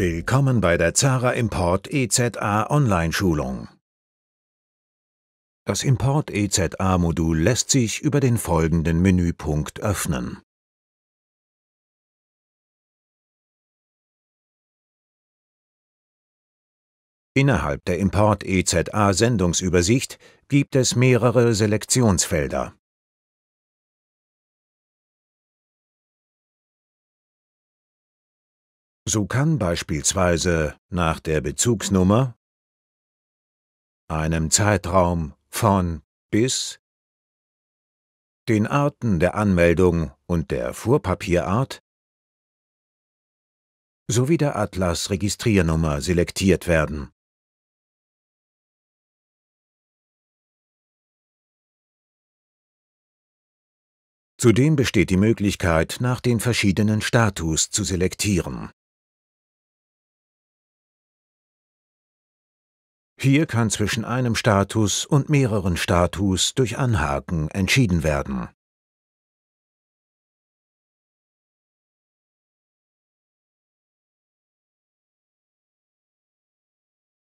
Willkommen bei der Zara Import EZA Online-Schulung. Das Import EZA-Modul lässt sich über den folgenden Menüpunkt öffnen. Innerhalb der Import EZA-Sendungsübersicht gibt es mehrere Selektionsfelder. So kann beispielsweise nach der Bezugsnummer, einem Zeitraum von bis, den Arten der Anmeldung und der Vorpapierart sowie der Atlas-Registriernummer selektiert werden. Zudem besteht die Möglichkeit, nach den verschiedenen Status zu selektieren. Hier kann zwischen einem Status und mehreren Status durch Anhaken entschieden werden.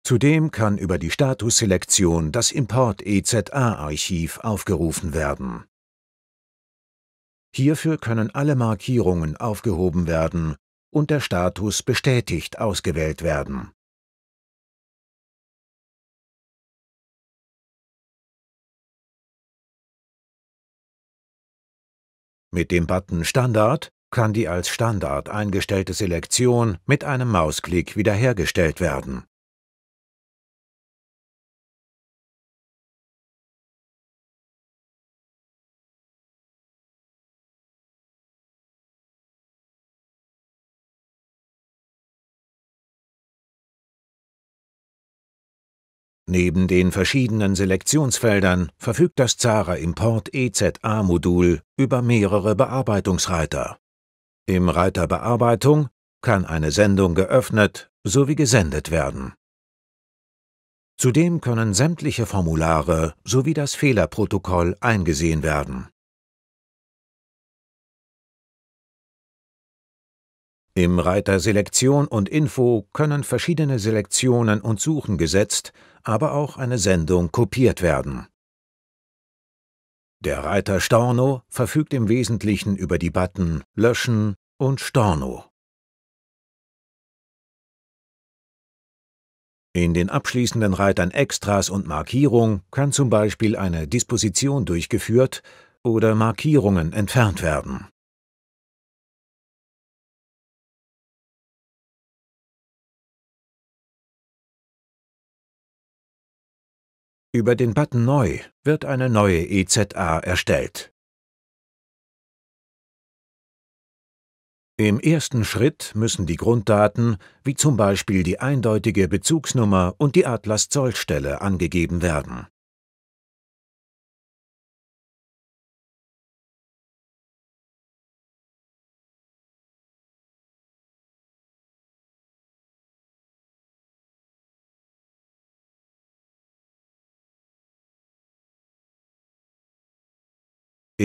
Zudem kann über die Statusselektion das Import-EZA-Archiv aufgerufen werden. Hierfür können alle Markierungen aufgehoben werden und der Status bestätigt ausgewählt werden Mit dem Button Standard kann die als Standard eingestellte Selektion mit einem Mausklick wiederhergestellt werden Neben den verschiedenen Selektionsfeldern verfügt das Zara Import EZA-Modul über mehrere Bearbeitungsreiter. Im Reiter Bearbeitung kann eine Sendung geöffnet sowie gesendet werden. Zudem können sämtliche Formulare sowie das Fehlerprotokoll eingesehen werden Im Reiter Selektion und Info können verschiedene Selektionen und Suchen gesetzt, aber auch eine Sendung kopiert werden. Der Reiter Storno verfügt im Wesentlichen über die Button Löschen und Storno. In den abschließenden Reitern Extras und Markierung kann zum Beispiel eine Disposition durchgeführt oder Markierungen entfernt werden. Über den Button Neu wird eine neue EZA erstellt. Im ersten Schritt müssen die Grunddaten, wie zum Beispiel die eindeutige Bezugsnummer und die Atlas-Zollstelle, angegeben werden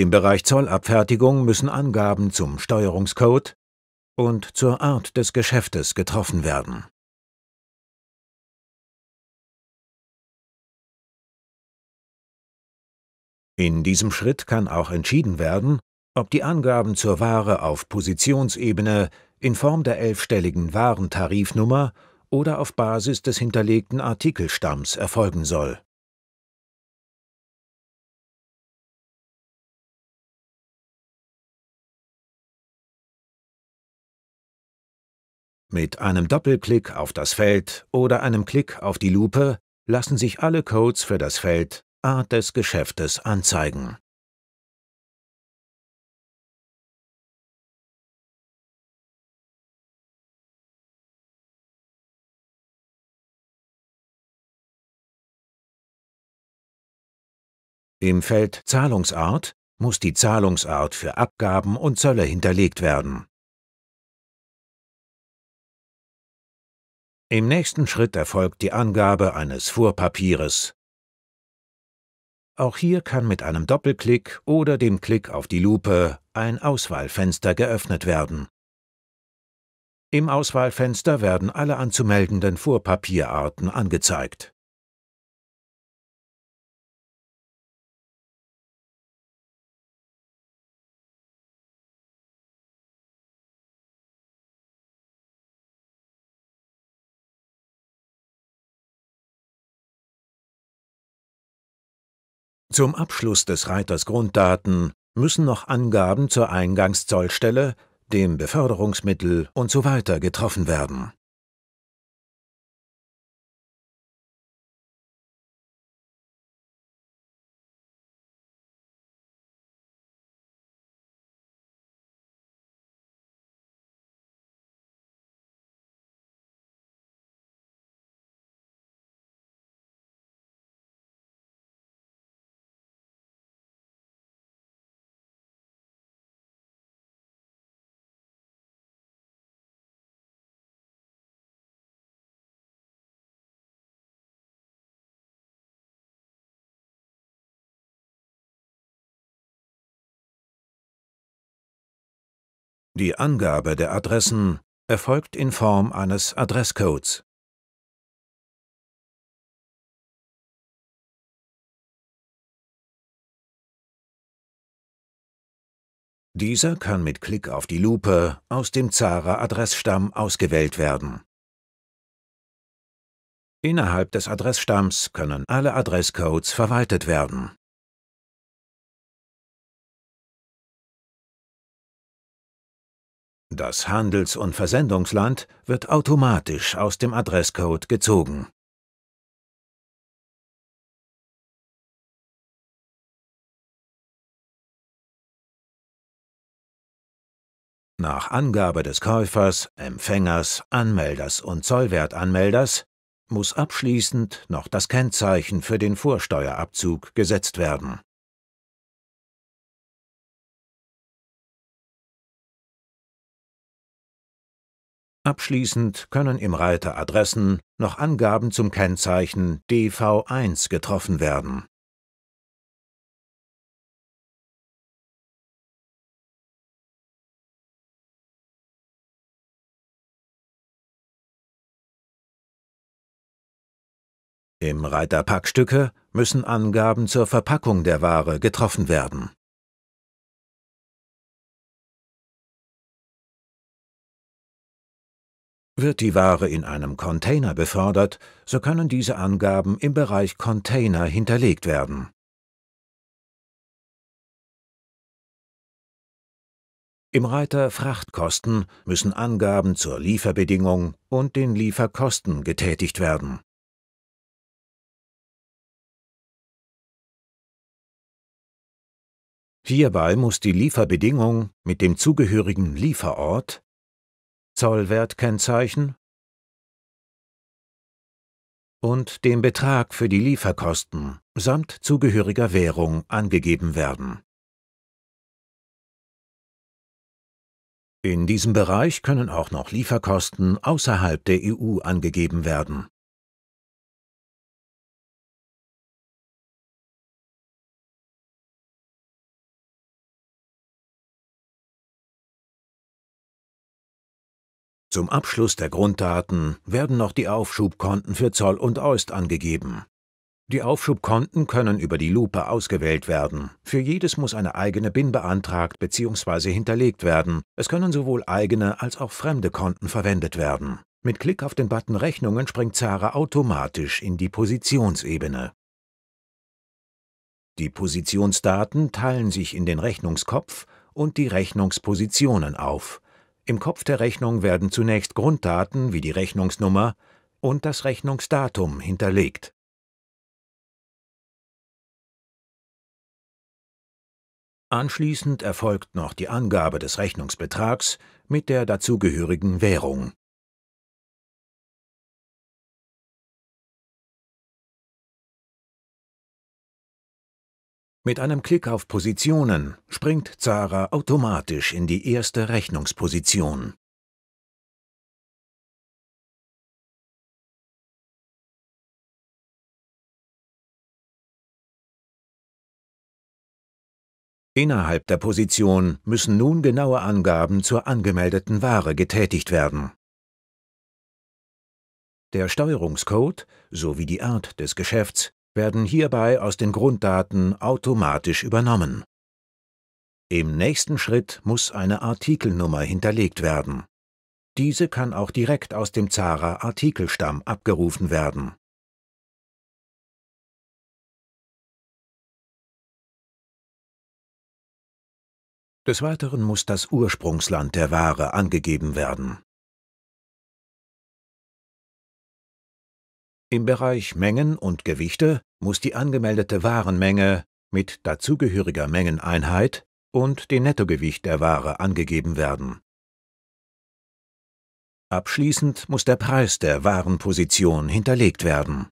Im Bereich Zollabfertigung müssen Angaben zum Steuerungscode und zur Art des Geschäftes getroffen werden. In diesem Schritt kann auch entschieden werden, ob die Angaben zur Ware auf Positionsebene in Form der elfstelligen Warentarifnummer oder auf Basis des hinterlegten Artikelstamms erfolgen soll Mit einem Doppelklick auf das Feld oder einem Klick auf die Lupe lassen sich alle Codes für das Feld Art des Geschäftes anzeigen. Im Feld Zahlungsart muss die Zahlungsart für Abgaben und Zölle hinterlegt werden. Im nächsten Schritt erfolgt die Angabe eines Vorpapieres. Auch hier kann mit einem Doppelklick oder dem Klick auf die Lupe ein Auswahlfenster geöffnet werden. Im Auswahlfenster werden alle anzumeldenden Vorpapierarten angezeigt. Zum Abschluss des Reiters Grunddaten müssen noch Angaben zur Eingangszollstelle, dem Beförderungsmittel usw. So getroffen werden Die Angabe der Adressen erfolgt in Form eines Adresscodes. Dieser kann mit Klick auf die Lupe aus dem Zara-Adressstamm ausgewählt werden. Innerhalb des Adressstamms können alle Adresscodes verwaltet werden. Das Handels- und Versendungsland wird automatisch aus dem Adresscode gezogen. Nach Angabe des Käufers, Empfängers, Anmelders und Zollwertanmelders muss abschließend noch das Kennzeichen für den Vorsteuerabzug gesetzt werden Abschließend können im Reiter Adressen noch Angaben zum Kennzeichen DV1 getroffen werden. Im Reiter Packstücke müssen Angaben zur Verpackung der Ware getroffen werden Wird die Ware in einem Container befördert, so können diese Angaben im Bereich Container hinterlegt werden. Im Reiter Frachtkosten müssen Angaben zur Lieferbedingung und den Lieferkosten getätigt werden. Hierbei muss die Lieferbedingung mit dem zugehörigen Lieferort Zollwertkennzeichen und dem Betrag für die Lieferkosten samt zugehöriger Währung angegeben werden. In diesem Bereich können auch noch Lieferkosten außerhalb der EU angegeben werden Zum Abschluss der Grunddaten werden noch die Aufschubkonten für Zoll und Eust angegeben. Die Aufschubkonten können über die Lupe ausgewählt werden. Für jedes muss eine eigene BIN beantragt bzw. hinterlegt werden. Es können sowohl eigene als auch fremde Konten verwendet werden. Mit Klick auf den Button Rechnungen springt Zara automatisch in die Positionsebene. Die Positionsdaten teilen sich in den Rechnungskopf und die Rechnungspositionen auf. Im Kopf der Rechnung werden zunächst Grunddaten wie die Rechnungsnummer und das Rechnungsdatum hinterlegt. Anschließend erfolgt noch die Angabe des Rechnungsbetrags mit der dazugehörigen Währung Mit einem Klick auf Positionen springt Zara automatisch in die erste Rechnungsposition. Innerhalb der Position müssen nun genaue Angaben zur angemeldeten Ware getätigt werden. Der Steuerungscode sowie die Art des Geschäfts werden hierbei aus den Grunddaten automatisch übernommen. Im nächsten Schritt muss eine Artikelnummer hinterlegt werden. Diese kann auch direkt aus dem Zara Artikelstamm abgerufen werden. Des Weiteren muss das Ursprungsland der Ware angegeben werden. Im Bereich Mengen und Gewichte muss die angemeldete Warenmenge mit dazugehöriger Mengeneinheit und dem Nettogewicht der Ware angegeben werden. Abschließend muss der Preis der Warenposition hinterlegt werden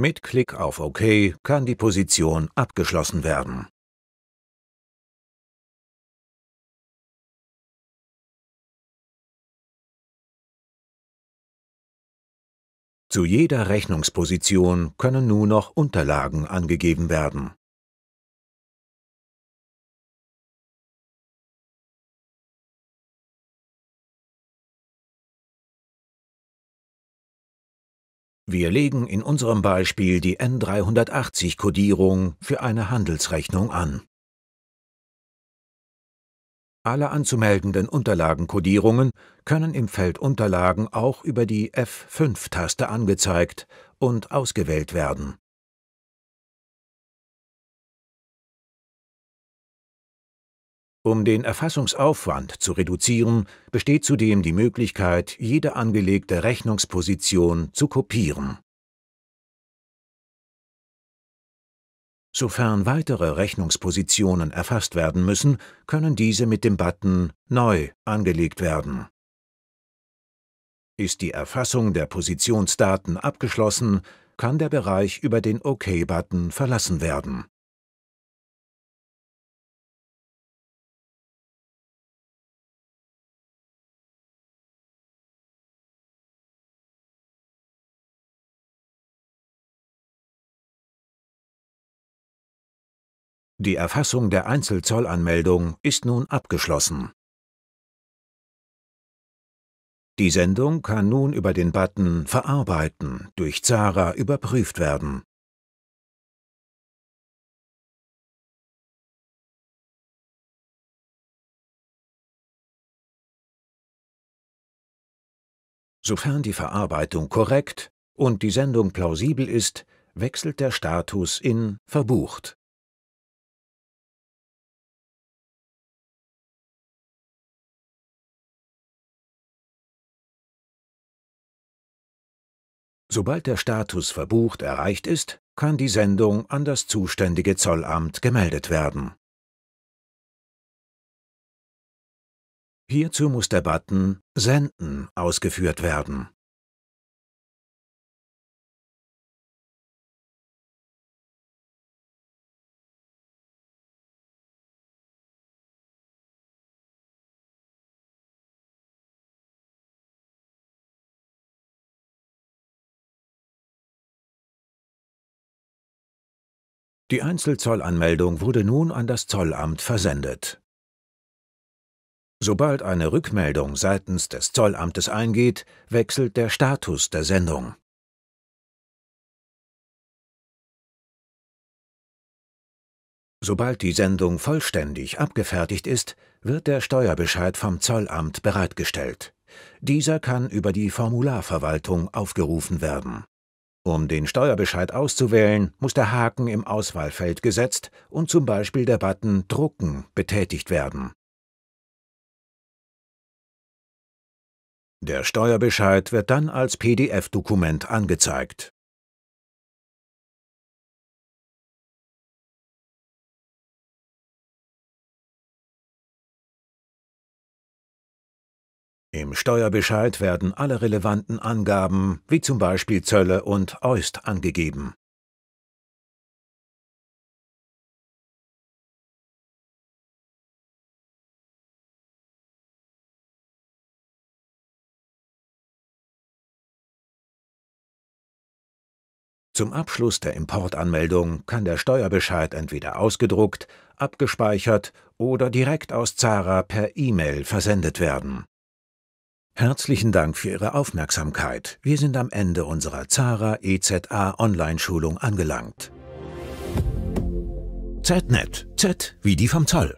Mit Klick auf OK kann die Position abgeschlossen werden. Zu jeder Rechnungsposition können nur noch Unterlagen angegeben werden. Wir legen in unserem Beispiel die N380-Kodierung für eine Handelsrechnung an. Alle anzumeldenden Unterlagenkodierungen können im Feld Unterlagen auch über die F5-Taste angezeigt und ausgewählt werden Um den Erfassungsaufwand zu reduzieren, besteht zudem die Möglichkeit, jede angelegte Rechnungsposition zu kopieren. Sofern weitere Rechnungspositionen erfasst werden müssen, können diese mit dem Button Neu angelegt werden. Ist die Erfassung der Positionsdaten abgeschlossen, kann der Bereich über den OK-Button OK verlassen werden Die Erfassung der Einzelzollanmeldung ist nun abgeschlossen. Die Sendung kann nun über den Button Verarbeiten durch Zara überprüft werden. Sofern die Verarbeitung korrekt und die Sendung plausibel ist, wechselt der Status in Verbucht. Sobald der Status verbucht erreicht ist, kann die Sendung an das zuständige Zollamt gemeldet werden. Hierzu muss der Button Senden ausgeführt werden. Die Einzelzollanmeldung wurde nun an das Zollamt versendet. Sobald eine Rückmeldung seitens des Zollamtes eingeht, wechselt der Status der Sendung. Sobald die Sendung vollständig abgefertigt ist, wird der Steuerbescheid vom Zollamt bereitgestellt. Dieser kann über die Formularverwaltung aufgerufen werden um den Steuerbescheid auszuwählen, muss der Haken im Auswahlfeld gesetzt und zum Beispiel der Button Drucken betätigt werden. Der Steuerbescheid wird dann als PDF-Dokument angezeigt. Im Steuerbescheid werden alle relevanten Angaben, wie zum Beispiel Zölle und Eust, angegeben. Zum Abschluss der Importanmeldung kann der Steuerbescheid entweder ausgedruckt, abgespeichert oder direkt aus Zara per E-Mail versendet werden Herzlichen Dank für Ihre Aufmerksamkeit. Wir sind am Ende unserer Zara EZA Online-Schulung angelangt. ZNet. Z wie die vom Zoll.